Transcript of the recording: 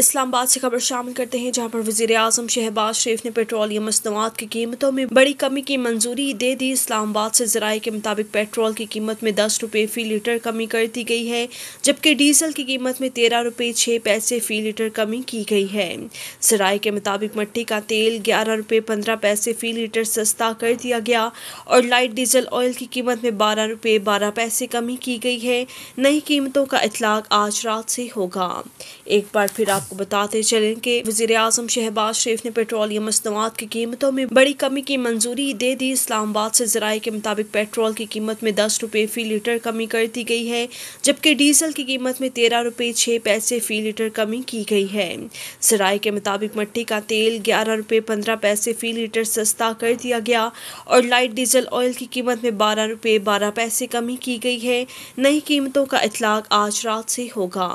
इस्लामाबाद से खबर शामिल करते हैं जहाँ पर वजीर अजम शहबाज शरीफ ने पेट्रोलियम मसनवाद की कीमतों में बड़ी कमी की मंजूरी दे दी इस्लामाबाद से जराये के मुताबिक पेट्रोल की कीमत में दस रुपये फ़ी लीटर कमी कर दी गई है जबकि डीजल की कीमत में तेरह रुपये छः पैसे फ़ी लीटर कमी की गई है ज़राये के मुताबिक मट्टी का तेल ग्यारह रुपये पंद्रह पैसे फ़ी लीटर सस्ता कर दिया गया और लाइट डीजल ऑयल की कीमत में बारह रुपये बारह पैसे कमी की गई है नई कीमतों का इतलाक आज रात से होगा एक बार फिर आप आपको बताते चलें कि वजीर अजम शहबाज शरीफ ने पेट्रोलियम मसनवाद की कीमतों में बड़ी कमी की मंजूरी दे दी इस्लामाबाद से जराये के मुताबिक पेट्रोल की कीमत में दस रुपये फ़ी लीटर कमी कर दी गई है जबकि डीजल की कीमत में तेरह रुपये छः पैसे फ़ी लीटर कमी की गई है जराये के मुताबिक मट्टी का तेल ग्यारह रुपये पंद्रह पैसे फ़ी लीटर सस्ता कर दिया गया और लाइट डीजल ऑयल की कीमत में बारह रुपये बारह पैसे कमी की गई है नई कीमतों का इतलाक आज रात से होगा